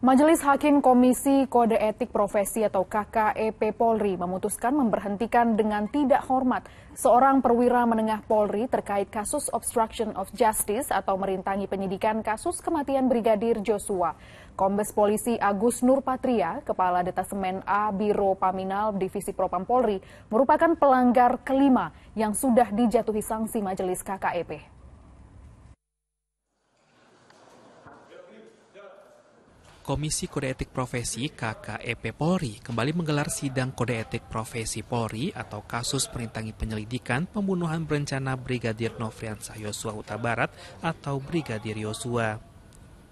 Majelis Hakim Komisi Kode Etik Profesi atau KKEP Polri memutuskan memberhentikan dengan tidak hormat seorang perwira menengah Polri terkait kasus obstruction of justice atau merintangi penyidikan kasus kematian Brigadir Joshua. Kombes Polisi Agus Nurpatria, Kepala Detasemen A Biro Paminal Divisi Propam Polri, merupakan pelanggar kelima yang sudah dijatuhi sanksi Majelis KKEP. Komisi Kode Etik Profesi KKEP Polri kembali menggelar sidang Kode Etik Profesi Polri atau kasus perintangi penyelidikan pembunuhan berencana Brigadir Nofriansah Yosua Huta Barat atau Brigadir Yosua.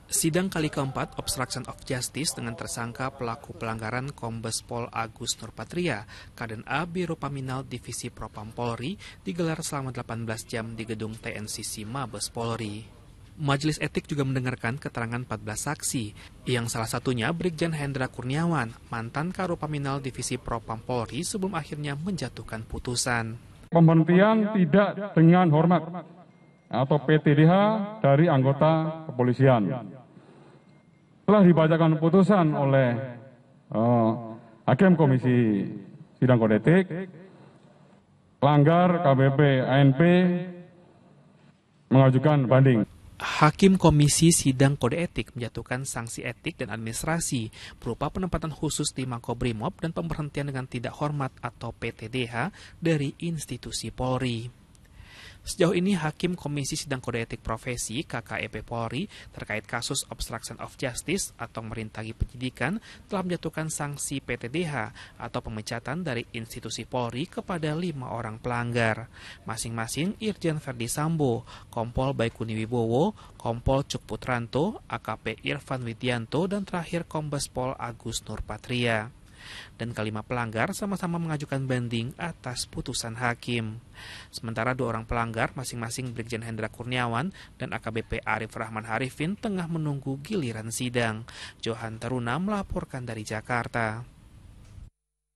Sidang kali keempat Obstruction of Justice dengan tersangka pelaku pelanggaran Kombes Pol Agus Nurpatria, Kaden A Biro Paminal Divisi Propam Polri digelar selama 18 jam di gedung TNCC Mabes Polri. Majelis Etik juga mendengarkan keterangan 14 saksi, yang salah satunya Brigjen Hendra Kurniawan, mantan Karo Karopaminal Divisi Propam Polri sebelum akhirnya menjatuhkan putusan. Pemberhentian tidak dengan hormat atau PTDH dari anggota kepolisian. Telah dibacakan putusan oleh uh, Hakim Komisi Sidang Kode Etik, langgar KBP ANP mengajukan banding. Hakim Komisi Sidang Kode Etik menjatuhkan sanksi etik dan administrasi berupa penempatan khusus di Makobrimob dan pemberhentian dengan tidak hormat atau PTDH dari institusi Polri. Sejauh ini Hakim Komisi Sidang Kode Etik Profesi KKEP Polri terkait kasus obstruction of justice atau merintangi penyidikan telah menjatuhkan sanksi PTDH atau pemecatan dari institusi Polri kepada lima orang pelanggar. Masing-masing Irjen Ferdi Sambo, Kompol Baikuni Wibowo, Kompol Cuk Putranto, AKP Irfan Widianto, dan terakhir Kombes Pol Agus Nurpatria dan kelima pelanggar sama-sama mengajukan banding atas putusan hakim. Sementara dua orang pelanggar masing-masing Brigjen Hendra Kurniawan dan AKBP Arif Rahman Harifin tengah menunggu giliran sidang. Johan Teruna melaporkan dari Jakarta.